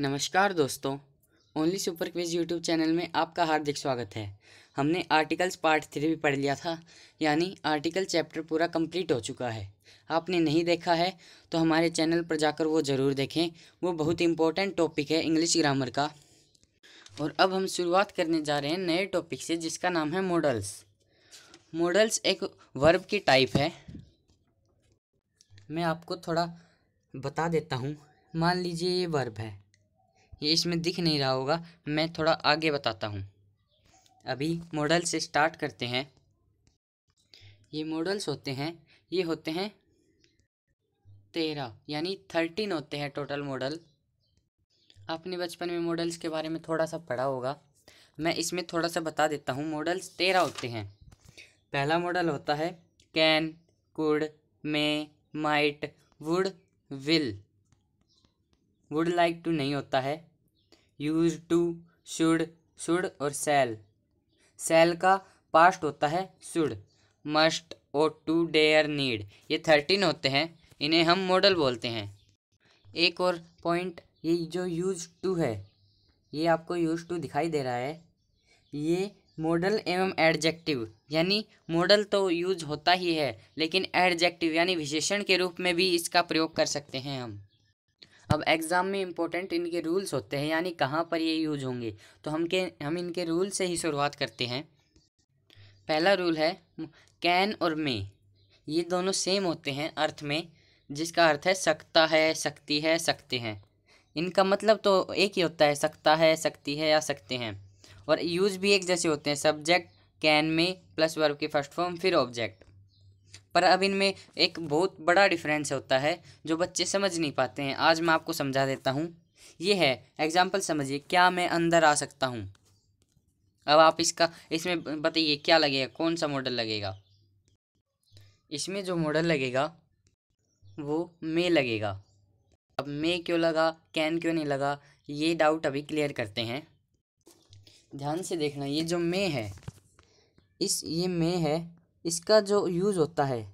नमस्कार दोस्तों only super quiz YouTube channel में आपका हार्दिक स्वागत है हमने आर्टिकल्स पार्ट थ्री भी पढ़ लिया था यानी आर्टिकल चैप्टर पूरा कंप्लीट हो चुका है आपने नहीं देखा है तो हमारे चैनल पर जाकर वो ज़रूर देखें वो बहुत इंपॉर्टेंट टॉपिक है इंग्लिश ग्रामर का और अब हम शुरुआत करने जा रहे हैं नए टॉपिक से जिसका नाम है मॉडल्स मॉडल्स एक वर्ब की टाइप है मैं आपको थोड़ा बता देता हूँ मान लीजिए ये वर्ब है ये इसमें दिख नहीं रहा होगा मैं थोड़ा आगे बताता हूँ अभी मॉडल से स्टार्ट करते हैं ये मॉडल्स होते हैं ये होते हैं तेरह यानी थर्टीन होते हैं टोटल मॉडल आपने बचपन में मॉडल्स के बारे में थोड़ा सा पढ़ा होगा मैं इसमें थोड़ा सा बता देता हूँ मॉडल्स तेरह होते हैं पहला मॉडल होता है can could may might would will would like to नहीं होता है यूज टू शुड शुड और सेल सेल का पास्ट होता है शुड मस्ट और टू डेयर नीड ये थर्टीन होते हैं इन्हें हम मॉडल बोलते हैं एक और पॉइंट ये जो यूज टू है ये आपको यूज टू दिखाई दे रहा है ये मॉडल एवं एडजेक्टिव यानी मॉडल तो यूज होता ही है लेकिन एडजेक्टिव यानी विशेषण के रूप में भी इसका प्रयोग कर सकते हैं हम अब एग्ज़ाम में इम्पोर्टेंट इनके रूल्स होते हैं यानी कहाँ पर ये यूज होंगे तो हम के हम इनके रूल से ही शुरुआत करते हैं पहला रूल है कैन और मे ये दोनों सेम होते हैं अर्थ में जिसका अर्थ है सकता है सकती है सकते हैं इनका मतलब तो एक ही होता है सकता है सकती है या सकते हैं और यूज भी एक जैसे होते हैं सब्जेक्ट कैन में प्लस वर्ब की फर्स्ट फॉर्म फिर ऑब्जेक्ट पर अब इनमें एक बहुत बड़ा डिफरेंस होता है जो बच्चे समझ नहीं पाते हैं आज मैं आपको समझा देता हूँ ये है एग्जाम्पल समझिए क्या मैं अंदर आ सकता हूँ अब आप इसका इसमें बताइए क्या लगेगा कौन सा मॉडल लगेगा इसमें जो मॉडल लगेगा वो मे लगेगा अब मे क्यों लगा कैन क्यों नहीं लगा ये डाउट अभी क्लियर करते हैं ध्यान से देखना ये जो मे है इस ये मे है इसका जो यूज़ होता है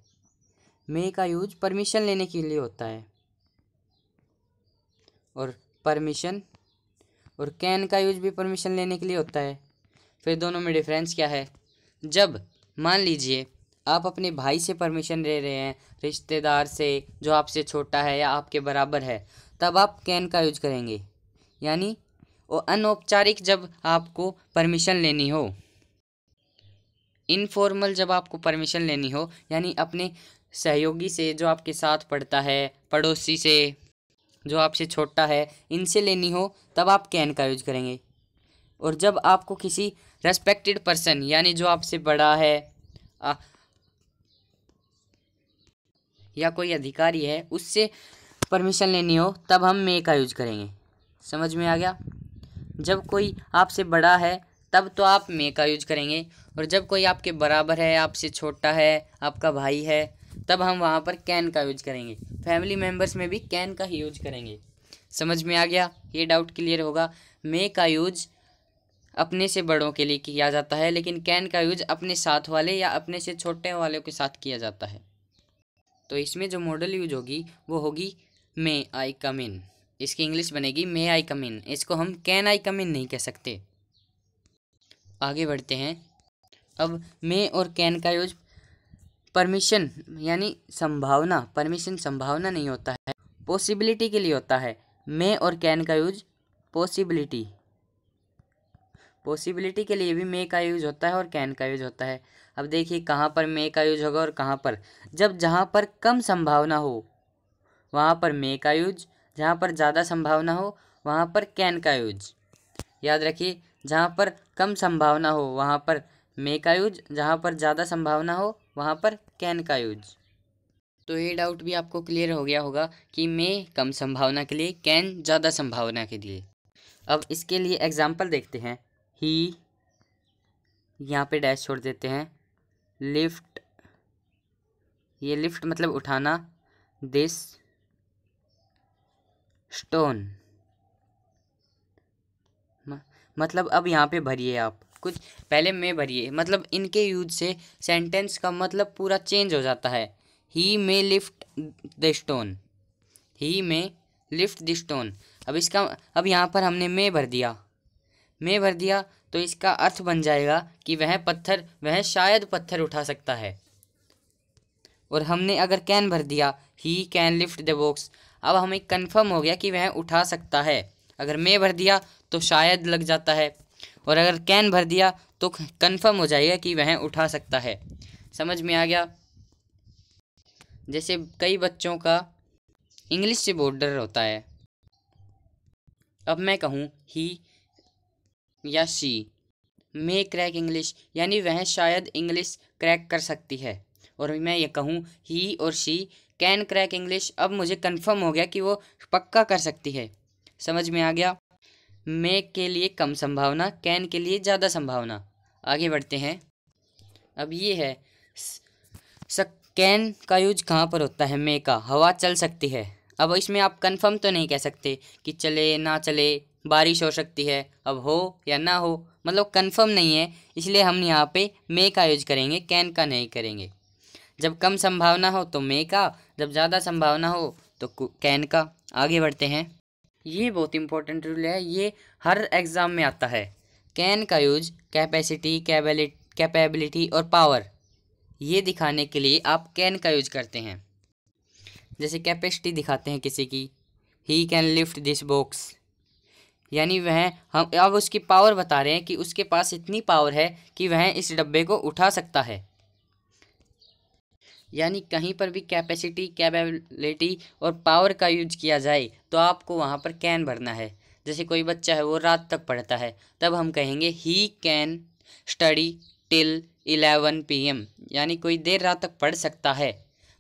मे का यूज परमिशन लेने के लिए होता है और परमिशन और कैन का यूज भी परमिशन लेने के लिए होता है फिर दोनों में डिफरेंस क्या है जब मान लीजिए आप अपने भाई से परमिशन ले रहे हैं रिश्तेदार से जो आपसे छोटा है या आपके बराबर है तब आप कैन का यूज करेंगे यानी अनौपचारिक जब आपको परमिशन लेनी हो इनफॉर्मल जब आपको परमिशन लेनी हो यानी अपने सहयोगी से जो आपके साथ पढ़ता है पड़ोसी से जो आपसे छोटा है इनसे लेनी हो तब आप कैन का यूज करेंगे और जब आपको किसी रेस्पेक्टेड पर्सन यानी जो आपसे बड़ा है आ, या कोई अधिकारी है उससे परमिशन लेनी हो तब हम मे का यूज करेंगे समझ में आ गया जब कोई आपसे बड़ा है तब तो आप मे का यूज करेंगे और जब कोई आपके बराबर है आपसे छोटा है आपका भाई है तब हम वहाँ पर कैन का यूज करेंगे फैमिली मेम्बर्स में भी कैन का ही यूज करेंगे समझ में आ गया ये डाउट क्लियर होगा मे का यूज अपने से बड़ों के लिए किया जाता है लेकिन कैन का यूज अपने साथ वाले या अपने से छोटे वालों के साथ किया जाता है तो इसमें जो मॉडल यूज होगी वो होगी मे आई कम इन इसकी इंग्लिश बनेगी मे आई कम इन इसको हम कैन आई कम इन नहीं कह सकते आगे बढ़ते हैं अब मे और कैन का यूज परमिशन यानी संभावना परमिशन संभावना नहीं होता है पॉसिबिलिटी के लिए होता है मे और कैन का यूज पॉसिबिलिटी पॉसिबिलिटी के लिए भी मे का यूज होता है और कैन का यूज होता है अब देखिए कहाँ पर मे का यूज होगा और कहाँ पर जब जहाँ पर कम संभावना हो वहाँ पर मे का यूज जहाँ पर ज़्यादा संभावना हो वहाँ पर कैन का यूज याद रखिए जहाँ पर कम संभावना हो वहाँ पर मे का यूज जहाँ पर ज़्यादा संभावना हो वहाँ पर कैन का यूज तो ये डाउट भी आपको क्लियर हो गया होगा कि मे कम संभावना के लिए कैन ज़्यादा संभावना के लिए अब इसके लिए एग्जाम्पल देखते हैं ही यहाँ पे डैश छोड़ देते हैं लिफ्ट ये लिफ्ट मतलब उठाना दिस स्टोन मतलब अब यहाँ पे भरिए आप कुछ पहले में भरिए मतलब इनके यूज से सेंटेंस का मतलब पूरा चेंज हो जाता है he may lift the stone he may lift the stone अब इसका अब यहाँ पर हमने मे भर दिया मे भर दिया तो इसका अर्थ बन जाएगा कि वह पत्थर वह शायद पत्थर उठा सकता है और हमने अगर कैन भर दिया he can lift the box अब हमें कन्फर्म हो गया कि वह उठा सकता है अगर मे भर दिया तो शायद लग जाता है और अगर कैन भर दिया तो कन्फर्म हो जाएगा कि वह उठा सकता है समझ में आ गया जैसे कई बच्चों का इंग्लिश से बॉर्डर होता है अब मैं कहूँ ही या शी मे क्रैक इंग्लिश यानी वह शायद इंग्लिश क्रैक कर सकती है और मैं ये कहूँ ही और शी कैन क्रैक इंग्लिश अब मुझे कंफर्म हो गया कि वो पक्का कर सकती है समझ में आ गया मेक के लिए कम संभावना कैन के लिए ज़्यादा संभावना आगे बढ़ते हैं अब ये है सक कैन का यूज कहाँ पर होता है मे का हवा चल सकती है अब इसमें आप कंफर्म तो नहीं कह सकते कि चले ना चले बारिश हो सकती है अब हो या ना हो मतलब कंफर्म नहीं है इसलिए हम यहाँ पे मे का यूज करेंगे कैन का नहीं करेंगे जब कम संभावना हो तो मे का जब ज़्यादा संभावना हो तो कैन का आगे बढ़ते हैं ये बहुत इंपॉर्टेंट रूल है ये हर एग्ज़ाम में आता है कैन का यूज कैपेसिटी कैपेबिलिटी और पावर ये दिखाने के लिए आप कैन का यूज करते हैं जैसे कैपेसिटी दिखाते हैं किसी की he can lift this box यानी वह हम अब उसकी पावर बता रहे हैं कि उसके पास इतनी पावर है कि वह इस डब्बे को उठा सकता है यानी कहीं पर भी कैपेसिटी कैपेबिलिटी और पावर का यूज किया जाए तो आपको वहाँ पर कैन भरना है जैसे कोई बच्चा है वो रात तक पढ़ता है तब हम कहेंगे he can study till eleven P M यानी कोई देर रात तक पढ़ सकता है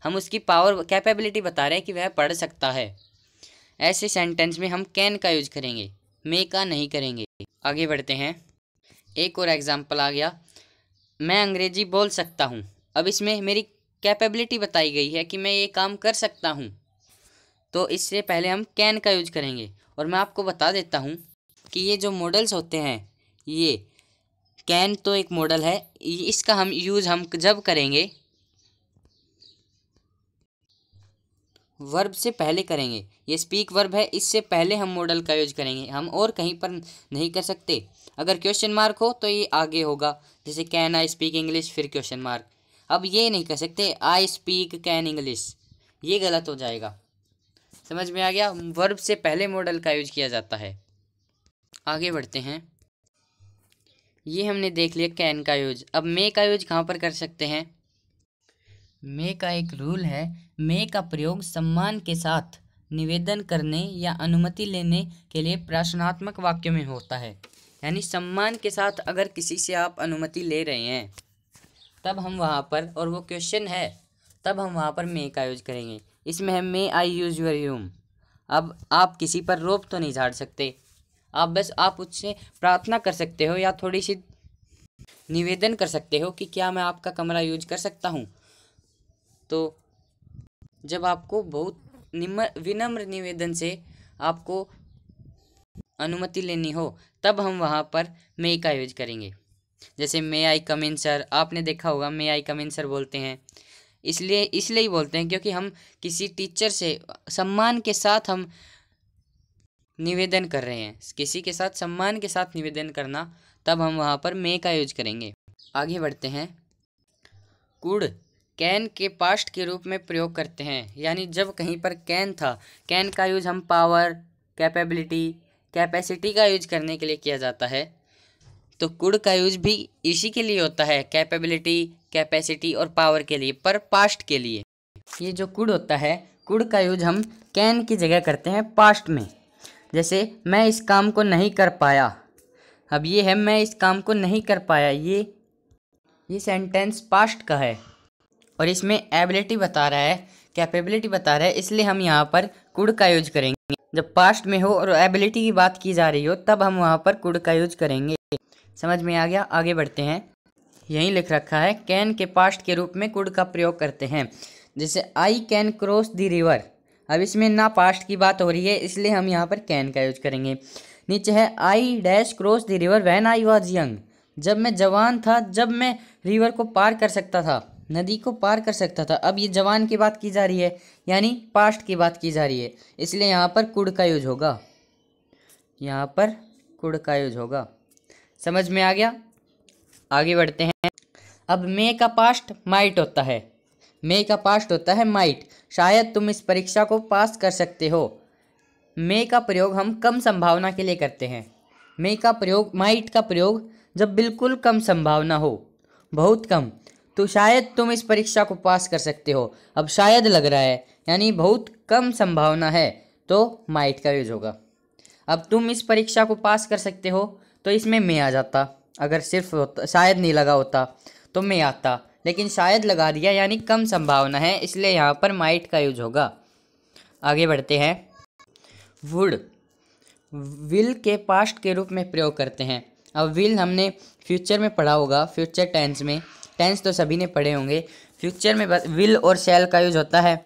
हम उसकी पावर कैपेबिलिटी बता रहे हैं कि वह पढ़ सकता है ऐसे सेंटेंस में हम कैन का यूज करेंगे मे का नहीं करेंगे आगे बढ़ते हैं एक और एग्ज़ाम्पल आ गया मैं अंग्रेजी बोल सकता हूँ अब इसमें मेरी कैपेबिलिटी बताई गई है कि मैं ये काम कर सकता हूँ तो इससे पहले हम कैन का यूज करेंगे और मैं आपको बता देता हूँ कि ये जो मॉडल्स होते हैं ये कैन तो एक मॉडल है इसका हम यूज़ हम जब करेंगे वर्ब से पहले करेंगे ये स्पीक वर्ब है इससे पहले हम मॉडल का यूज करेंगे हम और कहीं पर नहीं कर सकते अगर क्वेश्चन मार्क हो तो ये आगे होगा जैसे कैन आई स्पीक इंग्लिश फिर क्वेश्चन मार्क अब ये नहीं कह सकते आई स्पीक कैन इंग्लिश ये गलत हो जाएगा समझ में आ गया वर्ब से पहले मॉडल का यूज किया जाता है आगे बढ़ते हैं ये हमने देख लिया कैन का यूज अब मे का यूज कहाँ पर कर सकते हैं मे का एक रूल है मे का प्रयोग सम्मान के साथ निवेदन करने या अनुमति लेने के लिए प्रश्नात्मक वाक्य में होता है यानी सम्मान के साथ अगर किसी से आप अनुमति ले रहे हैं तब हम वहाँ पर और वो क्वेश्चन है तब हम वहाँ पर मे का यूज करेंगे इसमें है may I use your room अब आप किसी पर रोप तो नहीं झाड़ सकते आप बस आप उससे प्रार्थना कर सकते हो या थोड़ी सी निवेदन कर सकते हो कि क्या मैं आपका कमरा यूज कर सकता हूँ तो जब आपको बहुत निम्र विनम्र निवेदन से आपको अनुमति लेनी हो तब हम वहाँ पर मे का यूज करेंगे जैसे मे आई कम इन सर आपने देखा होगा मे आई कम इन सर बोलते हैं इसलिए इसलिए ही बोलते हैं क्योंकि हम किसी टीचर से सम्मान के साथ हम निवेदन कर रहे हैं किसी के साथ सम्मान के साथ निवेदन करना तब हम वहाँ पर मे का यूज करेंगे आगे बढ़ते हैं कुड़ कैन के पास्ट के रूप में प्रयोग करते हैं यानी जब कहीं पर कैन था कैन का यूज हम पावर कैपेबिलिटी कैपेसिटी का यूज करने के लिए किया जाता है तो कुड का यूज भी इसी के लिए होता है कैपेबिलिटी कैपेसिटी और पावर के लिए पर पास्ट के लिए ये जो कुड होता है कुड का यूज हम कैन की जगह करते हैं पास्ट में जैसे मैं इस काम को नहीं कर पाया अब ये है मैं इस काम को नहीं कर पाया ये ये सेंटेंस पास्ट का है और इसमें एबिलिटी बता रहा है कैपेबिलिटी बता रहा है इसलिए हम यहाँ पर कुड का यूज करेंगे जब पास्ट में हो और एबिलिटी की बात की जा रही हो तब हम वहाँ पर कुड का यूज करेंगे समझ में आ गया आगे बढ़ते हैं यही लिख रखा है कैन के पास्ट के रूप में कुड का प्रयोग करते हैं जैसे I can cross the river अब इसमें ना पास्ट की बात हो रही है इसलिए हम यहाँ पर कैन का यूज करेंगे नीचे है I dash cross the river when I was young जब मैं जवान था जब मैं रिवर को पार कर सकता था नदी को पार कर सकता था अब ये जवान की बात की जा रही है यानी पास्ट की बात की जा रही है इसलिए यहाँ पर कुड़ का यूज होगा यहाँ पर कुड़ का यूज होगा समझ में आ गया आगे बढ़ते हैं अब मे का पास्ट माइट होता है मे का पास्ट होता है माइट शायद तुम इस परीक्षा को पास कर सकते हो मे का प्रयोग हम कम संभावना के लिए करते हैं मे का प्रयोग माइट का प्रयोग जब बिल्कुल कम संभावना हो बहुत कम तो शायद तुम इस परीक्षा को पास कर सकते हो अब शायद लग रहा है यानी बहुत कम संभावना है तो माइट का यूज होगा अब तुम इस परीक्षा को पास कर सकते हो तो इसमें मैं आ जाता अगर सिर्फ होता शायद नहीं लगा होता तो मैं आता लेकिन शायद लगा दिया यानी कम संभावना है इसलिए यहाँ पर माइट का यूज होगा आगे बढ़ते हैं वुड विल के पास्ट के रूप में प्रयोग करते हैं अब विल हमने फ्यूचर में पढ़ा होगा फ्यूचर टेंस में टेंस तो सभी ने पढ़े होंगे फ्यूचर में बस विल और शैल का यूज होता है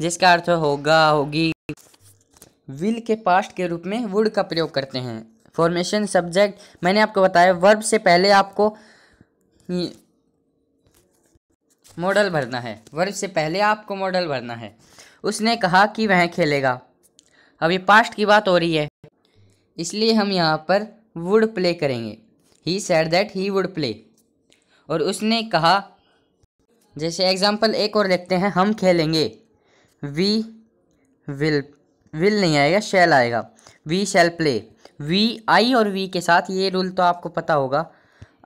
जिसका अर्थ होगा होगी विल के पास्ट के रूप में वुड का प्रयोग करते हैं फॉर्मेशन सब्जेक्ट मैंने आपको बताया वर्ब से पहले आपको मॉडल भरना है वर्ब से पहले आपको मॉडल भरना है उसने कहा कि वह खेलेगा अभी पास्ट की बात हो रही है इसलिए हम यहाँ पर वुड प्ले करेंगे he said that he would play और उसने कहा जैसे एग्जाम्पल एक और देखते हैं हम खेलेंगे वी विल विल नहीं आएगा शेल आएगा we shall play we I और वी के साथ ये रूल तो आपको पता होगा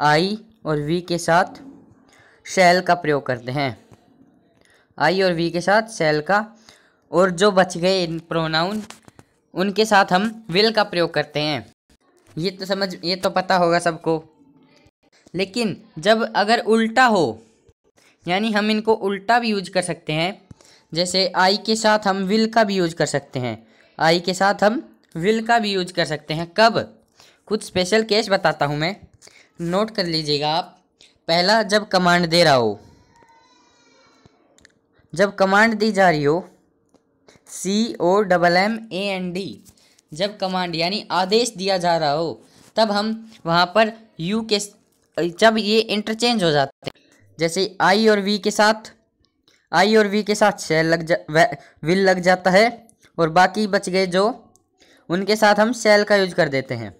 आई और वी के साथ शेल का प्रयोग करते हैं आई और वी के साथ शैल का और जो बच गए इन प्रोनाउन उनके साथ हम विल का प्रयोग करते हैं ये तो समझ ये तो पता होगा सबको लेकिन जब अगर उल्टा हो यानी हम इनको उल्टा भी यूज कर सकते हैं जैसे आई के साथ हम विल का भी यूज कर सकते हैं आई के साथ हम विल का भी यूज कर सकते हैं कब कुछ स्पेशल केस बताता हूँ मैं नोट कर लीजिएगा आप पहला जब कमांड दे रहा हो जब कमांड दी जा रही हो C O double M A N D जब कमांड यानी आदेश दिया जा रहा हो तब हम वहाँ पर यू के जब ये इंटरचेंज हो जाते हैं जैसे आई और वी के साथ आई और वी के साथ शेल लग जा विल लग जाता है और बाकी बच गए जो उनके साथ हम शेल का यूज कर देते हैं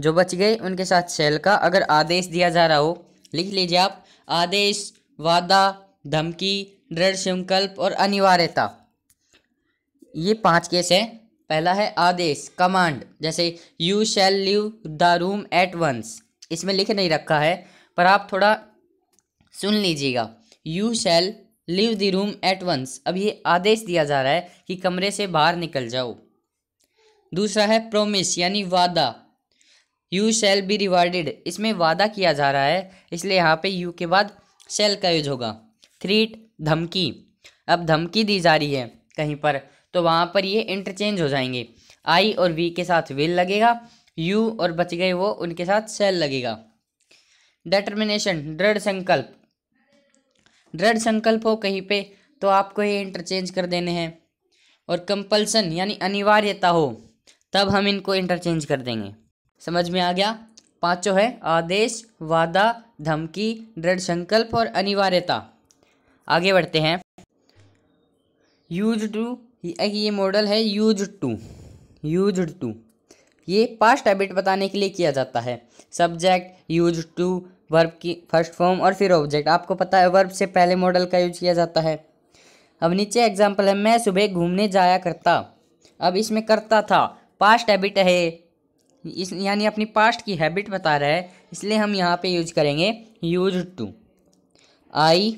जो बच गए उनके साथ शेल का अगर आदेश दिया जा रहा हो लिख लीजिए आप आदेश वादा धमकी दृढ़ संकल्प और अनिवार्यता ये पांच केस है पहला है आदेश कमांड जैसे you shall leave the room at once इसमें लिख नहीं रखा है पर आप थोड़ा सुन लीजिएगा you shall leave the room at once अब ये आदेश दिया जा रहा है कि कमरे से बाहर निकल जाओ दूसरा है प्रोमिस यानी वादा यू शैल बी रिवार्डेड इसमें वादा किया जा रहा है इसलिए यहाँ पे यू के बाद शैल का यूज होगा थ्रीट धमकी अब धमकी दी जा रही है कहीं पर तो वहाँ पर ये इंटरचेंज हो जाएंगे आई और वी के साथ विल लगेगा यू और बच गए वो उनके साथ सेल लगेगा डेटर्मिनेशन दृढ़ संकल्प दृढ़ संकल्प हो कहीं पे तो आपको ये इंटरचेंज कर देने हैं और कंपल्सन यानी अनिवार्यता हो तब हम इनको इंटरचेंज कर देंगे समझ में आ गया पांचों है आदेश वादा धमकी दृढ़ संकल्प और अनिवार्यता आगे बढ़ते हैं यूज टू ये मॉडल है यूज टू यूज टू ये पास्ट हैबिट बताने के लिए किया जाता है सब्जेक्ट यूज टू वर्ब की फर्स्ट फॉर्म और फिर ऑब्जेक्ट आपको पता है वर्ब से पहले मॉडल का यूज किया जाता है अब नीचे एग्जाम्पल है मैं सुबह घूमने जाया करता अब इसमें करता था पास्ट हैबिट है इस यानी अपनी पास्ट की हैबिट बता रहा है इसलिए हम यहाँ पे यूज करेंगे यूज टू आई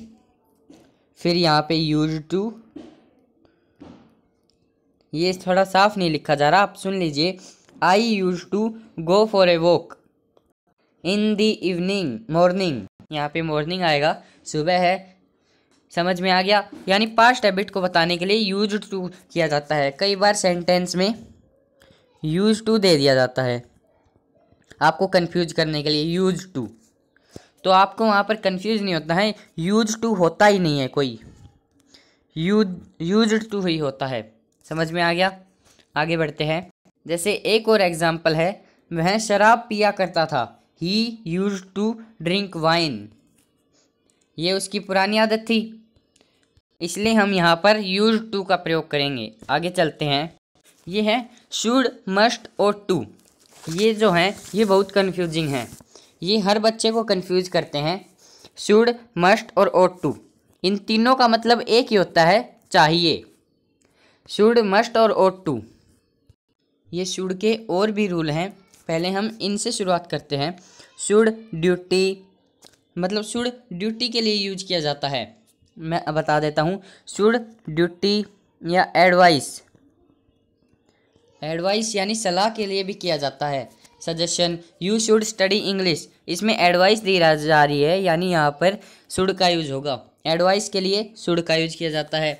फिर यहाँ पे यूज टू ये थोड़ा साफ नहीं लिखा जा रहा आप सुन लीजिए I used to go for a walk in the evening morning यहाँ पे मॉर्निंग आएगा सुबह है समझ में आ गया यानी पास्ट हैबिट को बताने के लिए यूज टू किया जाता है कई बार सेंटेंस में यूज टू दे दिया जाता है आपको कंफ्यूज करने के लिए यूज टू तो आपको वहाँ पर कंफ्यूज नहीं होता है यूज टू होता ही नहीं है कोई यूज यूज टू ही होता है समझ में आ गया आगे बढ़ते हैं जैसे एक और एग्जाम्पल है वह शराब पिया करता था he used to drink wine ये उसकी पुरानी आदत थी इसलिए हम यहाँ पर यूज टू का प्रयोग करेंगे आगे चलते हैं ये है शुड मस्ट और टू ये जो हैं ये बहुत कन्फ्यूजिंग हैं ये हर बच्चे को कन्फ्यूज करते हैं शुड मस्ट और ओट टू इन तीनों का मतलब एक ही होता है चाहिए शुड मस्ट और ओट टू ये शुड के और भी रूल हैं पहले हम इनसे शुरुआत करते हैं शुड ड्यूटी मतलब शुड ड्यूटी के लिए यूज किया जाता है मैं बता देता हूँ शुड ड्यूटी या एडवाइस एडवाइस यानी सलाह के लिए भी किया जाता है suggestion you should study English इसमें एडवाइस दी जा रही है यानी यहाँ पर शुड का यूज होगा एडवाइस के लिए शुड का यूज किया जाता है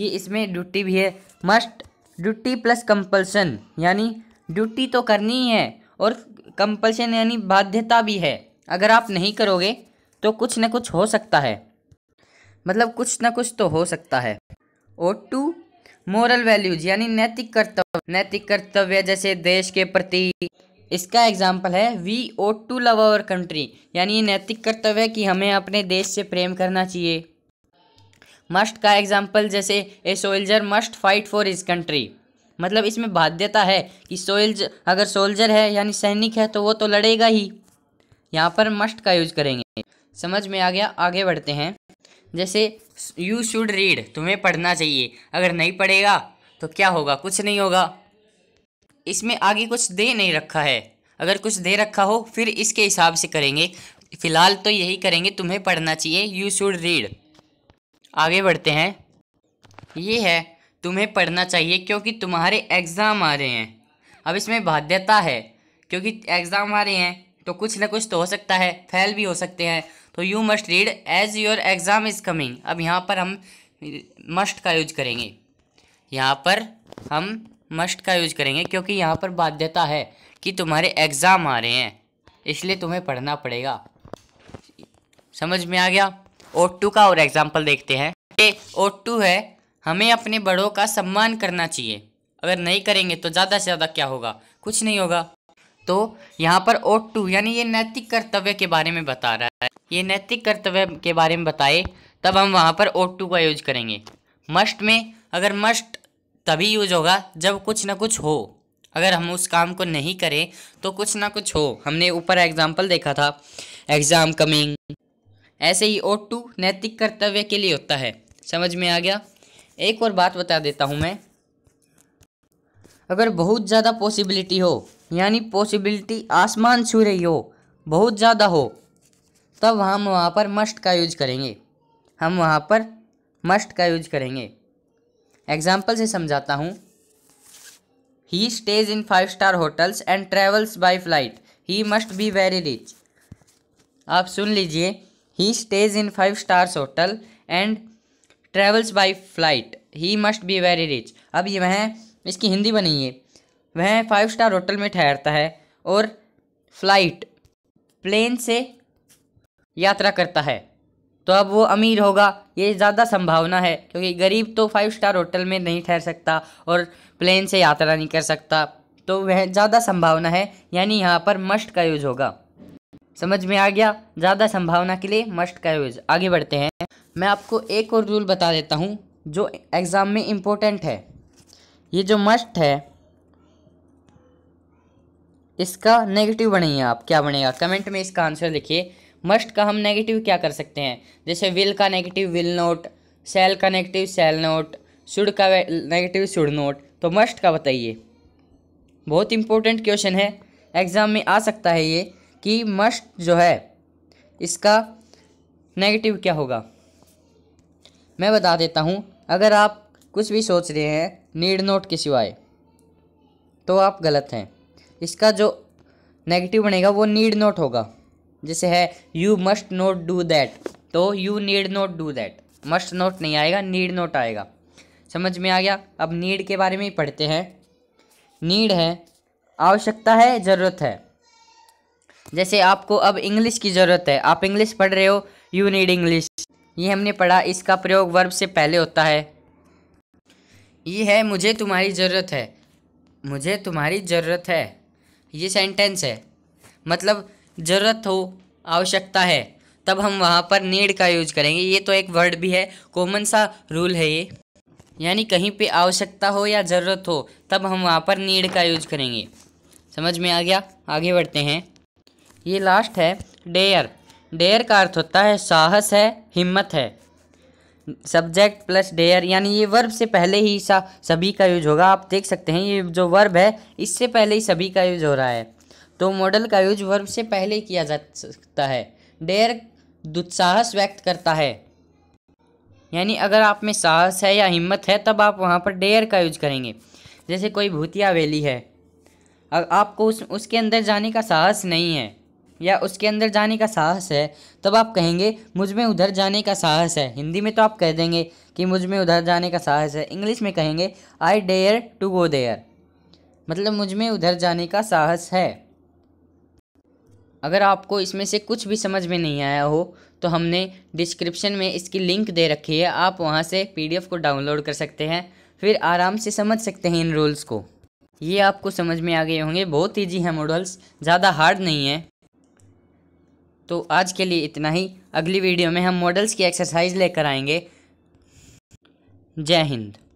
ये इसमें ड्यूटी भी है मस्ट ड्यूटी प्लस कंपल्सन यानी ड्यूटी तो करनी ही है और कंपल्सन यानी बाध्यता भी है अगर आप नहीं करोगे तो कुछ ना कुछ हो सकता है मतलब कुछ ना कुछ तो हो सकता है और टू मॉरल वैल्यूज यानी नैतिक कर्तव्य नैतिक कर्तव्य जैसे देश के प्रति इसका एग्जाम्पल है we ought to love our country यानी ये नैतिक कर्तव्य कि हमें अपने देश से प्रेम करना चाहिए मस्ट का एग्जाम्पल जैसे a soldier must fight for his country मतलब इसमें बाध्यता है कि सोल्ज अगर सोल्जर है यानी सैनिक है तो वो तो लड़ेगा ही यहाँ पर मस्ट का यूज करेंगे समझ में आ गया आगे बढ़ते हैं जैसे यू शुड रीड तुम्हें पढ़ना चाहिए अगर नहीं पढ़ेगा तो क्या होगा कुछ नहीं होगा इसमें आगे कुछ दे नहीं रखा है अगर कुछ दे रखा हो फिर इसके हिसाब से करेंगे फ़िलहाल तो यही करेंगे तुम्हें पढ़ना चाहिए यू शुड रीड आगे बढ़ते हैं ये है तुम्हें पढ़ना चाहिए क्योंकि तुम्हारे एग्ज़ाम आ रहे हैं अब इसमें बाध्यता है क्योंकि एग्ज़ाम आ रहे हैं तो कुछ ना कुछ तो हो सकता है फेल भी हो सकते हैं तो you must read as your exam is coming अब यहाँ पर हम मस्ट का यूज करेंगे यहाँ पर हम मस्ट का यूज करेंगे क्योंकि यहाँ पर बाध्यता है कि तुम्हारे एग्ज़ाम आ रहे हैं इसलिए तुम्हें पढ़ना पड़ेगा समझ में आ गया ओ टू का और एग्जाम्पल देखते हैं ए ओ टू है हमें अपने बड़ों का सम्मान करना चाहिए अगर नहीं करेंगे तो ज़्यादा से ज़्यादा क्या होगा कुछ नहीं होगा तो यहाँ पर ओ टू यानी ये नैतिक कर्तव्य के बारे में बता रहा है ये नैतिक कर्तव्य के बारे में बताए तब हम वहाँ पर ओ टू का यूज करेंगे मस्ट में अगर मस्ट तभी यूज होगा जब कुछ ना कुछ हो अगर हम उस काम को नहीं करें तो कुछ ना कुछ हो हमने ऊपर एग्जाम्पल देखा था एग्ज़ाम कमिंग ऐसे ही ओट टू नैतिक कर्तव्य के लिए होता है समझ में आ गया एक और बात बता देता हूँ मैं अगर बहुत ज़्यादा पॉसिबिलिटी हो यानी पॉसिबिलिटी आसमान छू रही हो बहुत ज़्यादा हो तब हम वहाँ पर मस्ट का यूज करेंगे हम वहाँ पर मस्ट का यूज करेंगे एग्जाम्पल से समझाता हूँ he stays in five star hotels and travels by flight he must be very rich आप सुन लीजिए He stays in five stars hotel and travels by flight. He must be very rich. अब ये वह इसकी हिंदी बनी है वह फाइव स्टार होटल में ठहरता है और फ्लाइट प्लेन से यात्रा करता है तो अब वो अमीर होगा ये ज़्यादा संभावना है क्योंकि गरीब तो फाइव स्टार होटल में नहीं ठहर सकता और प्लेन से यात्रा नहीं कर सकता तो वह ज़्यादा संभावना है यानी यहाँ पर मस्ट का यूज होगा समझ में आ गया ज़्यादा संभावना के लिए मस्ट का यूज आगे बढ़ते हैं मैं आपको एक और रूल बता देता हूँ जो एग्ज़ाम में इम्पोर्टेंट है ये जो मस्ट है इसका नेगेटिव बनेंगे आप क्या बनेगा कमेंट में इसका आंसर लिखिए मस्ट का हम नेगेटिव क्या कर सकते हैं जैसे विल का नेगेटिव विल नोट सेल का नेगेटिव सेल नोट सुड का नेगेटिव सुड नोट तो मस्ट का बताइए बहुत इंपॉर्टेंट क्वेश्चन है एग्ज़ाम में आ सकता है ये कि मस्ट जो है इसका नेगेटिव क्या होगा मैं बता देता हूँ अगर आप कुछ भी सोच रहे हैं नीड नोट के सिवाय तो आप गलत हैं इसका जो नेगेटिव बनेगा वो नीड नोट होगा जैसे है you must not do that तो you need not do that must not नहीं आएगा नीड नोट आएगा समझ में आ गया अब नीड के बारे में ही पढ़ते हैं नीड है आवश्यकता है ज़रूरत है जैसे आपको अब इंग्लिश की ज़रूरत है आप इंग्लिश पढ़ रहे हो यू नीड इंग्लिश ये हमने पढ़ा इसका प्रयोग वर्ब से पहले होता है ये है मुझे तुम्हारी ज़रूरत है मुझे तुम्हारी ज़रूरत है ये सेंटेंस है मतलब ज़रूरत हो आवश्यकता है तब हम वहाँ पर नीड का यूज करेंगे ये तो एक वर्ड भी है कॉमन सा रूल है ये यानी कहीं पे आवश्यकता हो या ज़रूरत हो तब हम वहाँ पर नीड का यूज करेंगे समझ में आ गया आगे बढ़ते हैं ये लास्ट है डेयर डेयर का अर्थ होता है साहस है हिम्मत है सब्जेक्ट प्लस डेयर यानी ये वर्ब से पहले ही सा सभी का यूज होगा आप देख सकते हैं ये जो वर्ब है इससे पहले ही सभी का यूज हो रहा है तो मॉडल का यूज वर्ब से पहले ही किया जा सकता है डेयर दुस्साहस व्यक्त करता है यानी अगर आप में साहस है या हिम्मत है तब आप वहाँ पर डेयर का यूज करेंगे जैसे कोई भूतिया वैली है अब आपको उस उसके अंदर जाने का साहस नहीं है या उसके अंदर जाने का साहस है तब आप कहेंगे मुझ में उधर जाने का साहस है हिंदी में तो आप कह देंगे कि मुझ में उधर जाने का साहस है इंग्लिश में कहेंगे I dare to go there मतलब मुझ में उधर जाने का साहस है अगर आपको इसमें से कुछ भी समझ में नहीं आया हो तो हमने डिस्क्रिप्शन में इसकी लिंक दे रखी है आप वहाँ से एफ को डाउनलोड कर सकते हैं फिर आराम से समझ सकते हैं इन रूल्स को ये आपको समझ में आ गए होंगे बहुत ईजी है मॉडल्स ज़्यादा हार्ड नहीं है तो आज के लिए इतना ही अगली वीडियो में हम मॉडल्स की एक्सरसाइज लेकर आएंगे जय हिंद